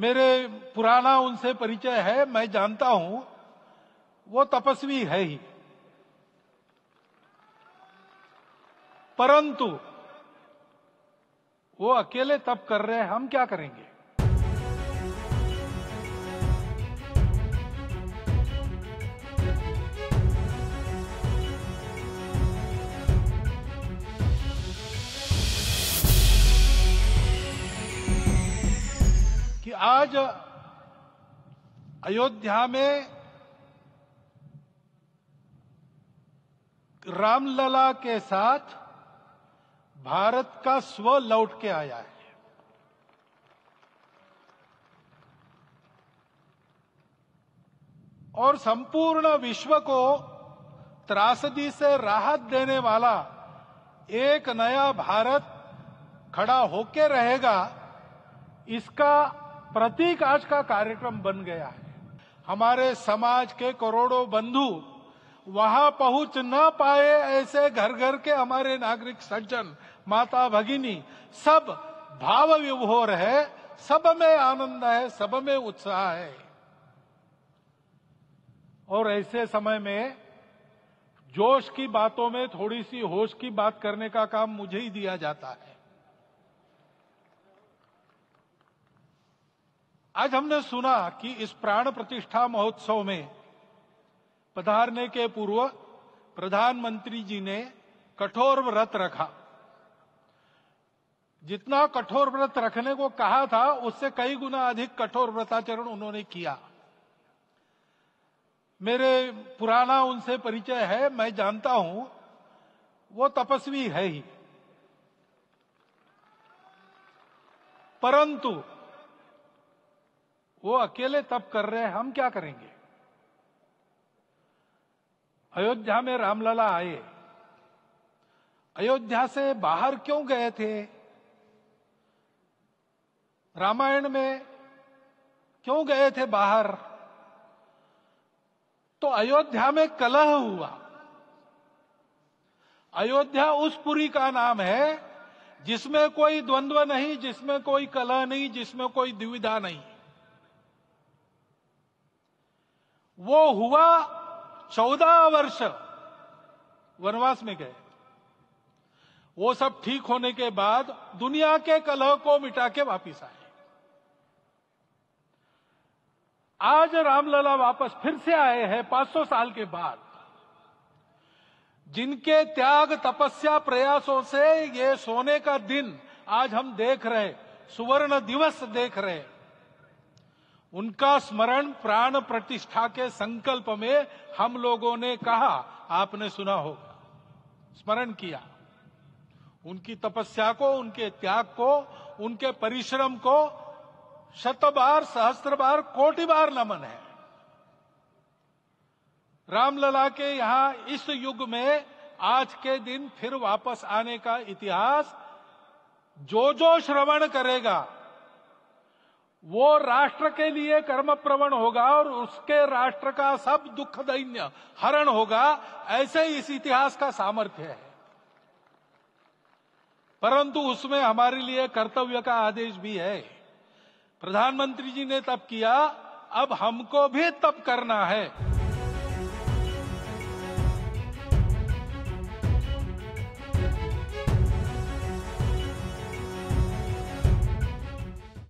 मेरे पुराना उनसे परिचय है मैं जानता हूं वो तपस्वी है ही परंतु वो अकेले तप कर रहे हैं हम क्या करेंगे आज अयोध्या में रामलला के साथ भारत का स्व लौट के आया है और संपूर्ण विश्व को त्रासदी से राहत देने वाला एक नया भारत खड़ा होके रहेगा इसका प्रतीक आज का कार्यक्रम बन गया है हमारे समाज के करोड़ों बंधु वहां पहुंच न पाए ऐसे घर घर के हमारे नागरिक सज्जन माता भगिनी सब भाव विभोर है सब में आनंद है सब में उत्साह है और ऐसे समय में जोश की बातों में थोड़ी सी होश की बात करने का काम मुझे ही दिया जाता है आज हमने सुना कि इस प्राण प्रतिष्ठा महोत्सव में पधारने के पूर्व प्रधानमंत्री जी ने कठोर व्रत रखा जितना कठोर व्रत रखने को कहा था उससे कई गुना अधिक कठोर व्रताचरण उन्होंने किया मेरे पुराना उनसे परिचय है मैं जानता हूं वो तपस्वी है ही परंतु वो अकेले तप कर रहे हैं हम क्या करेंगे अयोध्या में रामलला आए अयोध्या से बाहर क्यों गए थे रामायण में क्यों गए थे बाहर तो अयोध्या में कलह हुआ अयोध्या उस पुरी का नाम है जिसमें कोई द्वंद्व नहीं जिसमें कोई कलह नहीं जिसमें कोई दुविधा नहीं वो हुआ चौदह वर्ष वनवास में गए वो सब ठीक होने के बाद दुनिया के कलह को मिटा के वापिस आए आज रामलला वापस फिर से आए हैं 500 साल के बाद जिनके त्याग तपस्या प्रयासों से ये सोने का दिन आज हम देख रहे सुवर्ण दिवस देख रहे उनका स्मरण प्राण प्रतिष्ठा के संकल्प में हम लोगों ने कहा आपने सुना होगा स्मरण किया उनकी तपस्या को उनके त्याग को उनके परिश्रम को शत बार सहस्त्र बार कोटि बार नमन है रामलला के यहां इस युग में आज के दिन फिर वापस आने का इतिहास जो जो श्रवण करेगा वो राष्ट्र के लिए कर्म प्रवण होगा और उसके राष्ट्र का सब दुख दैन्य हरण होगा ऐसे इस इतिहास का सामर्थ्य है परंतु उसमें हमारे लिए कर्तव्य का आदेश भी है प्रधानमंत्री जी ने तब किया अब हमको भी तब करना है